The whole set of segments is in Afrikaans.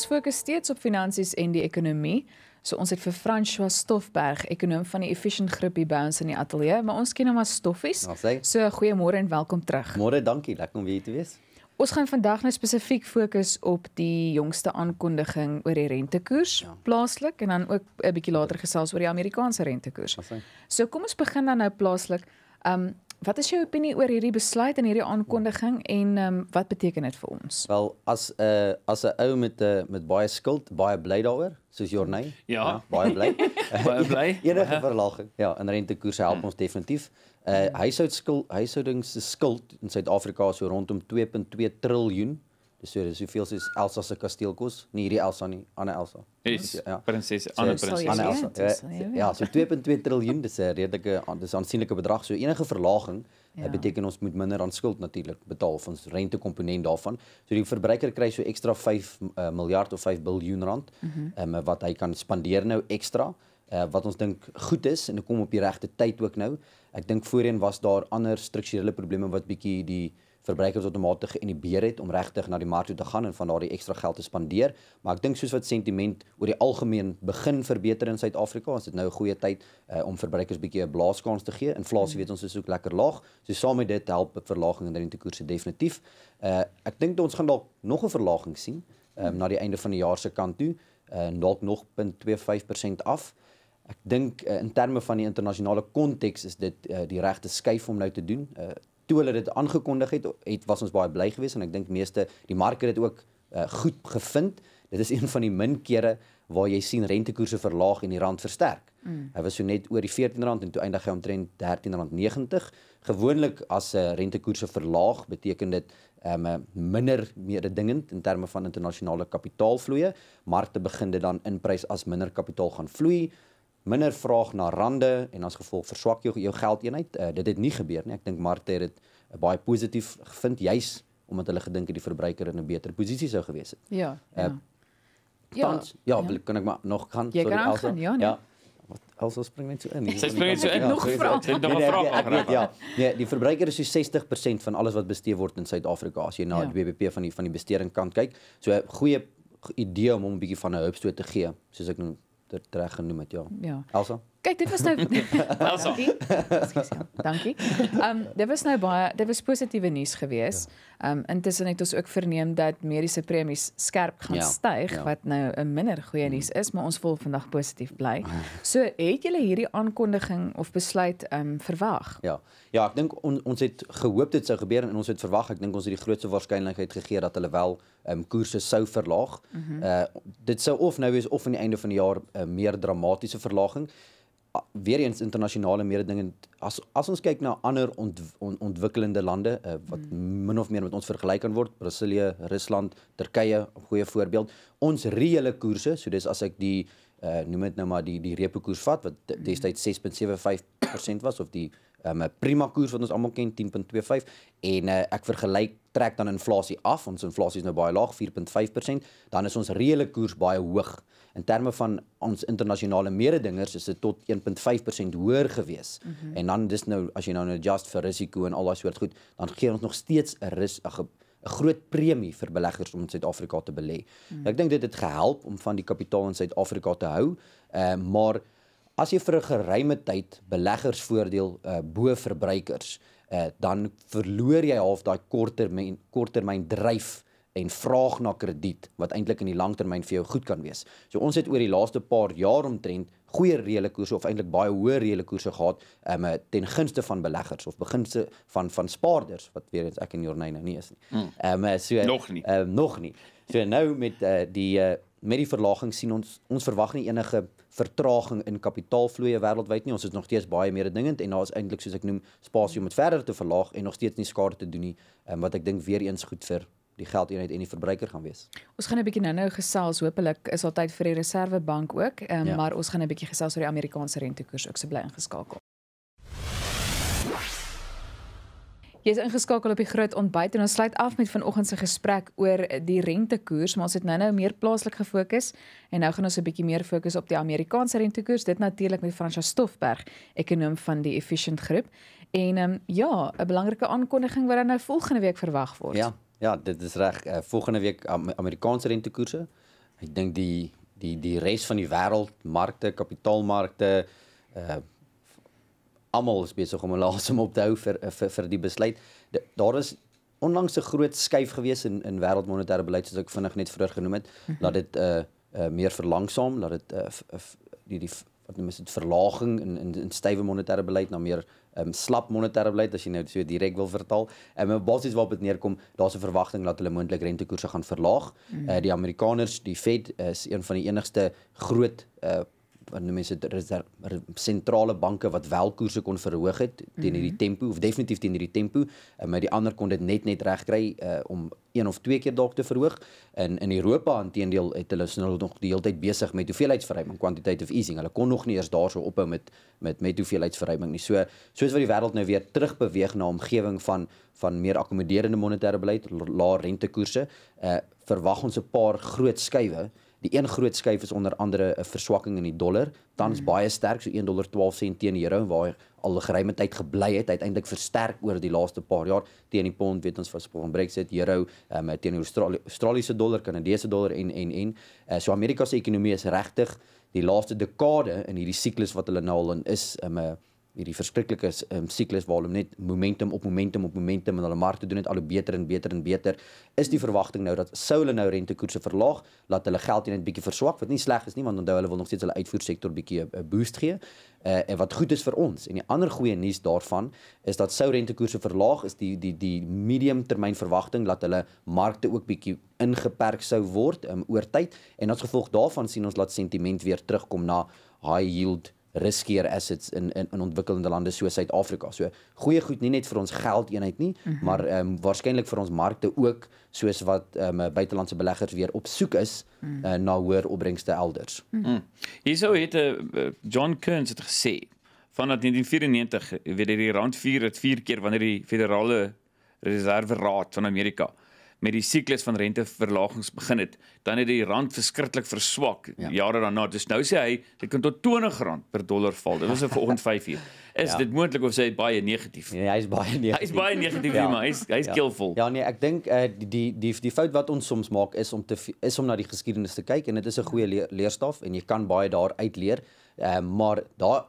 ons fokus steeds op finansies en die ekonomie. So ons het vir François Stoffberg, ekonoom van die Efficient Groep hier by ons in die ateljee, maar ons ken hom as Stoffies. Nou, so goeiemôre en welkom terug. Môre, dankie, lekker om weer hier te wees. Ons gaan vandag nou spesifiek fokus op die jongste aankondiging oor die rentekoers ja. plaaslik en dan ook 'n bietjie later gesels oor die Amerikaanse rentekoers. So kom ons begin dan nou plaaslik. Um Wat is jou opinie oor hierdie besluit en hierdie aankondiging en ehm um, wat beteken dit vir ons? Wel, as 'n uh, eh, as 'n ou met 'n uh, eh, met baie skuld, baie bly daaroor, soos Jorney. Ja. ja, baie bly. baie bly. Enige verlaging. Ja, en rentekoers help ja. ons definitief. Uh huishoudskuld, huishoudings se skuld in Suid-Afrika is so rondom 2.2 triljoen Dis weer soveel soos Elsa se kasteel kos, nie hierdie Elsa nie, ander Elsa. Yes, ja. ja. Prinses, ander prinses, ander Elsa. Ja. Ja. ja, so 2.2 triljoen, dis 'n redelike dis aansienlike bedrag. So enige verlaging ja. beteken ons moet minder aan skuld natuurlik betaal van ons rentekomponent daarvan. So die verbruiker kry so ekstra 5 uh, eh, miljard of 5 biljoen rand mm -hmm. um, wat hy kan spandeer nou ekstra. Uh, eh, wat ons dink goed is en dit kom op die regte tyd ook nou. Ek dink voorheen was daar ander strukturele probleme wat bietjie die, die verbruikers outomate geïnhibeer het om regtig na die mark toe te gaan en van daardie ekstra geld te spandeer. Maar ek dink soos wat sentiment oor die algemeen begin verbeter in Suid-Afrika, is dit nou 'n goeie tyd uh, om verbruikers bietjie 'n blaaskans te gee. Inflasie weet ons is ook lekker laag, so saam met dit help 'n verlaging in rentekoerse definitief. Uh, ek dink ons gaan dalk nog 'n verlaging sien um, na die einde van die jaar se kant toe, uh, dalk nog 0.25% af. Ek dink uh, in terme van die internasionale konteks is dit uh, die regte skuif om nou te doen. Uh, toe hulle dit aangekondig het, het was ons baie bly geweest en ek dink meeste die mark het dit ook uh, goed gevind. Dit is een van die min kere waar jy sien rentekoerse verlaag en die rand versterk. Mm. Hy was so net oor die R14 en toe eindig hy omtrent R13.90. Gewoonlik as 'n uh, eh, rentekoerse verlaag beteken dit um, minder mededingend in terme van internasionale kapitaalvloeye, markte begin dit dan inprys as minder kapitaal gaan vloei minder vraag na rande en as gevolg verswak jou jou geldeenheid. Uh, dit het nie gebeur nie. Ek dink Marte het dit uh, eh, baie positief gevind juis omdat hulle gedink het die verbruiker in 'n beter posisie sou gewees het. Ja. Eh, ja. Uh, tans, ja, ja, ja, kan ek maar nog gaan jy sorry alsa. Ja. Nee. ja. Wat alsa spring net so in. Sy spring net so in. Nog vra. Dit nog 'n nee, nee, vraag aan nee, haar. Ja. Nee, die verbruiker is so 60% van alles wat bestee word in Suid-Afrika as jy na ja. die BBP van die van die besteding kant kyk. So 'n goeie idee om hom 'n bietjie van 'n hulpstoet te gee, soos ek noem ter, terecht genoemd, ja. ja. Elsa? Kyk, dit was nou ja, Elsa. Dankie. Ja, dankie. Ehm um, daar was nou baie daar was positiewe nuus gewees. Ja. Ehm um, intussen het ons ook verneem dat mediese premies skerp gaan ja, styg ja. wat nou 'n minder goeie mm. nuus is, maar ons wil vandag positief bly. Ah. So het julle hierdie aankondiging of besluit ehm um, verwag? Ja. Ja, ek dink on, ons het gehoop dit sou gebeur en ons het verwag. Ek dink ons het die grootste waarskynlikheid gegee dat hulle wel ehm um, koerse sou verlaag. Mm -hmm. Uh dit sou of nou wees of aan die einde van die jaar 'n uh, eh, meer dramatiese verlaging weer eens internasionale mededinge as as ons kyk na ander ont, ont, ontwikkelende lande uh, wat mm. min of meer met ons vergelyk kan word Brasilië, Rusland, Turkye, 'n goeie voorbeeld. Ons reële koerse, so dis as ek die uh noem dit nou maar die die repo koers vat wat destyds 6.75% was of die um, prima koers wat ons almal ken 10.25 en uh, ek vergelyk trek dan inflasie af ons inflasie is nou baie laag 4.5% dan is ons reële koers baie hoog in terme van ons internasionale mededingers is dit tot 1.5% hoër gewees mm -hmm. en dan dis nou as jy nou net adjust vir risiko en al daai soort goed dan gee ons nog steeds 'n risiko 'n groot premie vir beleggers om in Suid-Afrika te belê. Mm. Ek dink dit het gehelp om van die kapitaal in Suid-Afrika te hou, uh, maar as jy vir 'n geruime tyd beleggers voordeel uh, eh, bo verbruikers, uh, dan verloor jy half daai korttermyn korttermyn dryf en vraag na krediet wat eintlik in die langtermyn vir jou goed kan wees. So ons het oor die laaste paar jaar omtrent goeie reële koerse of eintlik baie hoë reële koerse gehad um, ten gunste van beleggers of beginse van van spaarders wat weer eens ek en Jorney nou nie is nie. Hmm. Ehm mm. um, so nog nie. Um, nog nie. So nou met uh, die uh, met die verlaging sien ons ons verwag nie enige vertraging in kapitaalvloeye wêreldwyd nie. Ons is nog steeds baie meer dingend en daar is eintlik soos ek noem spasie om dit verder te verlaag en nog steeds nie skade te doen nie. Ehm um, wat ek dink weer eens goed vir die geldeenheid en die verbruiker gaan wees. Ons gaan 'n bietjie nou-nou gesels. Hoopelik is daar tyd vir die Reservebank ook, um, ja. maar ons gaan 'n bietjie gesels oor die Amerikaanse rentekoers ook se so bly ingeskakel. Jy is ingeskakel op die Groot Ontbyt en ons sluit af met vanoggend se gesprek oor die rentekoers, maar ons het nou-nou meer plaaslik gefokus en nou gaan ons 'n bietjie meer fokus op die Amerikaanse rentekoers, dit natuurlik met Francois Stoffberg, ekonom van die Efficient Groep. En ehm um, ja, 'n belangrike aankondiging wat dan nou volgende week verwag word. Ja, Ja, dit is reg. Uh, volgende week Amerikaanse rentekoerse. Ek dink die die die res van die wêreld, markte, kapitaalmarkte uh almal is besig om 'n laasem op te hou vir eh, vir, vir die besluit. De, daar is onlangs 'n groot skuif gewees in in wêreldmonetêre beleid soos ek vinnig net vroeër genoem het, mhm. laat dit uh, uh meer verlangsaam, laat dit uh f, f, die die wat noem is dit verlaging in in, in stywe monetêre beleid na meer uh um, slap monetêre beleid as jy nou so direk wil vertaal. Ehm, en um, basies waarop dit neerkom, daar's 'n verwagting dat hulle moontlik rentekoerse gaan verlaag. Mm. Uh, die Amerikaners, die Fed is een van die enigste groot uh, wat noem mense sentrale banke wat wel koerse kon verhoog het teen hierdie mm -hmm. tempo of definitief teen hierdie tempo en eh, maar die ander kon dit net net reg kry uh, eh, om een of twee keer dalk te verhoog en in Europa intedeel het hulle snel nog die hele tyd besig met hoeveelheidsverruiming quantitative easing hulle kon nog nie eens daarso ophou met met met hoeveelheidsverruiming nie so soos wat die wêreld nou weer terug beweeg na 'n omgewing van van meer akkommoderende monetêre beleid laer rentekoerse uh, verwag ons 'n paar groot skuiwe Die een groot skuif is onder andere 'n verswakking in die dollar, tans mm. baie sterk so 1.12 sent teen die euro en waar al gereime tyd gebly het, uiteindelik versterk oor die laaste paar jaar teen die pond, weet ons van se van Brexit, euro, um, teen die Australi Australiese dollar, Kanadese dollar en en en uh, so Amerika se ekonomie is regtig die laaste dekade in hierdie siklus wat hulle nou al in is, um, uh, hierdie verskriklike um, siklus waar hulle net momentum op momentum op momentum en hulle markte doen dit al hoe beter en beter en beter is die verwagting nou dat sou hulle nou rentekoerse verlaag laat hulle geld net bietjie verswak wat nie sleg is nie want onthou hulle wil nog steeds hulle uitvoersektor bietjie 'n eh, eh, boost gee uh, en wat goed is vir ons en die ander goeie nuus daarvan is dat sou rentekoerse verlaag is die die die mediumtermyn verwagting laat hulle markte ook bietjie ingeperk sou word um, oor tyd en as gevolg daarvan sien ons laat sentiment weer terugkom na high yield riskier assets in in in ontwikkelende lande soos Suid-Afrika. So goeie goed nie net vir ons geld eenheid nie, mm -hmm. maar ehm um, waarskynlik vir ons markte ook soos wat ehm um, buitelandse beleggers weer op soek is mm -hmm. uh, na hoër opbrengste elders. Mm -hmm. Hierso het uh, John Kearns dit gesê vanaf 1994, jy weet die rand 4 het 4 keer wanneer die Federale Reserve Raad van Amerika met die siklus van renteverlagings begin het, dan het die rand verskriklik verswak ja. jare daarna. Dis nou sê hy, dit kan tot R20 per dollar val. Dit was vanoggend 5 uur. Is ja. dit moontlik of sê hy baie negatief? Nee, hy is baie negatief. Hy is baie negatief, ja. maar hy's hy's ja. keelvol. Ja nee, ek dink uh, die, die die die fout wat ons soms maak is om te is om na die geskiedenis te kyk en dit is 'n goeie leer, leerstaf en jy kan baie daar uitleer. Uh, maar daar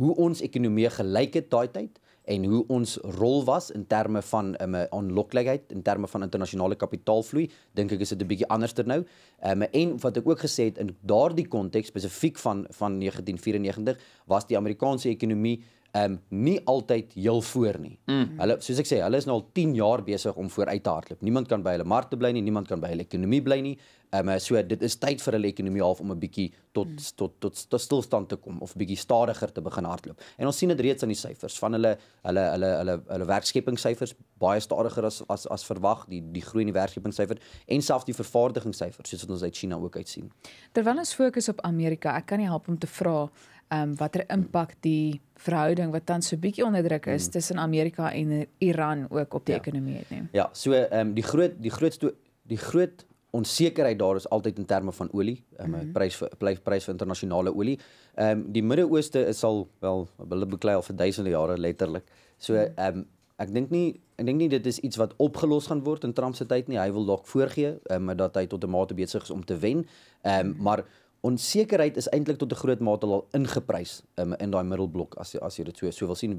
hoe ons ekonomie gelyk het daai tyd, en hoe ons rol was in terme van 'n um, onlokkelikheid eh, in terme van internasionale kapitaalvloei, dink ek is dit 'n bietjie anderster nou. Um, en wat ek ook gesê het in daardie konteks spesifiek van van 1994 was die Amerikaanse ekonomie ehm um, nie altyd heel voor nie. Mm. Hulle soos ek sê, hulle is nou al 10 jaar besig om vooruit te hardloop. Niemand kan by hulle mark te bly nie, niemand kan by hulle ekonomie bly nie. Ehm um, so dit is tyd vir hulle ekonomie half om 'n bietjie tot, mm. tot tot tot stilstand te kom of bietjie stadiger te begin hardloop. En ons sien dit reeds aan die syfers van hulle hulle hulle hulle hulle werkskepingssyfers baie stadiger as as as verwag die die groei in die werkskepingssyfer en selfs die vervaardigingssyfers soos wat ons uit China ook uit sien. Terwyl ons fokus op Amerika, ek kan nie help om te vra ehm um, watter impak die verhouding wat tans so bietjie onder druk is mm. tussen Amerika en Iran ook op die ja. ekonomie het nie. Ja, so ehm um, die groot die grootste die groot onsekerheid daar is altyd in terme van olie, ehm um, mm prys blyf prys vir internasionale olie. Ehm um, die Midde-Ooste is al wel hulle beklei al vir duisende jare letterlik. So mhm. ehm um, Ek dink nie ek dink nie dit is iets wat opgelos gaan word in Trump se tyd nie. Hy wil dalk voorgee, maar um, ehm, dat hy tot 'n mate besig is om te wen. Ehm um, maar onsekerheid is eintlik tot 'n groot mate al ingeprys um, in daai middelblok as as jy dit so so wil sien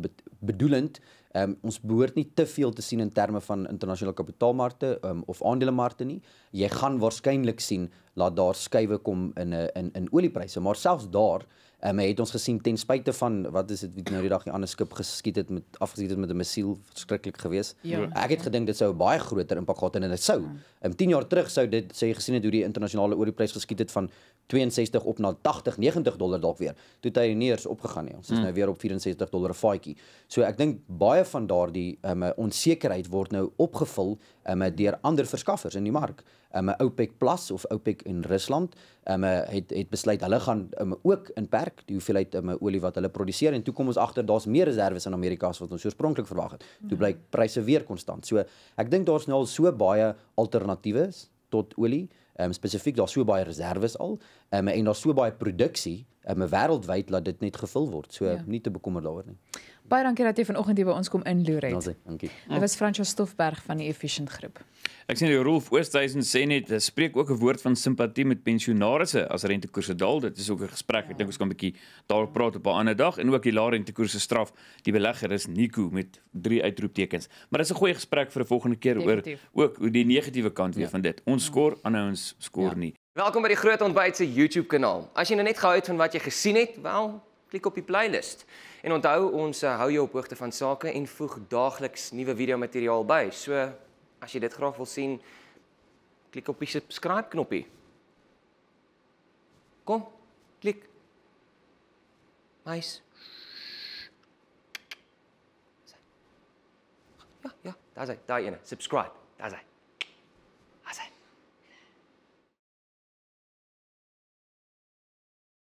bedoelend um, ons behoort nie te veel te sien in terme van internasionale kapitaalmarkte um, of aandelemarkte nie jy gaan waarskynlik sien laat daar skuwe kom in 'n eh, in in oliepryse maar selfs daar Ehm um, het ons gesien ten spyte van wat is dit nou die dag die ander skip geskiet het met afgeskiet het met 'n missiel verskriklik geweest. Ja. ja. Ek het gedink dit sou 'n baie groter impak gehad het en dit sou. Ja. Ehm um, 10 jaar terug sou dit sê jy gesien het hoe die internasionale olieprys geskiet het van 62 op na 80, 90 dollar dalk weer. Toe het hy neers opgegaan nie. Ons is mm. nou weer op 64 dollar 'n faadjie. So ek dink baie van daardie ehm um, onsekerheid word nou opgevul ehm um, deur ander verskaffers in die mark. Ehm um, OPEC Plus of OPEC in Rusland ehm um, het het besluit hulle gaan um, ook in beperk die hoeveelheid um, olie wat hulle produseer en toe kom ons agter daar's meer reserve in Amerika as wat ons oorspronklik verwag het. Toe mhm. bly pryse weer konstant. So ek dink daar's nou al so baie alternatiewe tot olie, um, spesifiek daar's so baie reserve al um, en daar's so baie produksie um, wêreldwyd laat dit net gevul word. So ja. nie te bekommer daaroor nie. Baie dankie dat jy vanoggend hier by ons kom inloer het. Dankie. Dankie. Dit was Franco Stoffberg van die Efficient Groep. Ek sien die Rolf Oosthuizen sê net dit spreek ook 'n woord van simpatie met pensionaarsse as rentekoerse daal. Dit is ook 'n gesprek. Ek ja. dink ons kan 'n bietjie daarop praat op 'n ander dag en ook die lae rentekoerse straf die belegger is Nico met drie uitroeptekens. Maar dis 'n goeie gesprek vir 'n volgende keer Definitief. oor ook hoe die negatiewe kant weer ja. van dit. Ons ja. skoor aanhou ons skoor ja. nie. Welkom by die Groot Ontbyt se YouTube kanaal. As jy nou net gehou het van wat jy gesien het, wel, klik op die playlist. En onthou, ons eh, hou jou op hoogte van sake en voeg daagliks nuwe video materiaal by. So, as jy dit graag wil sien, klik op die subscribe knoppie. Kom, klik. Mais. Ja, ja, daar's hy, daai ene, subscribe. Daar's hy.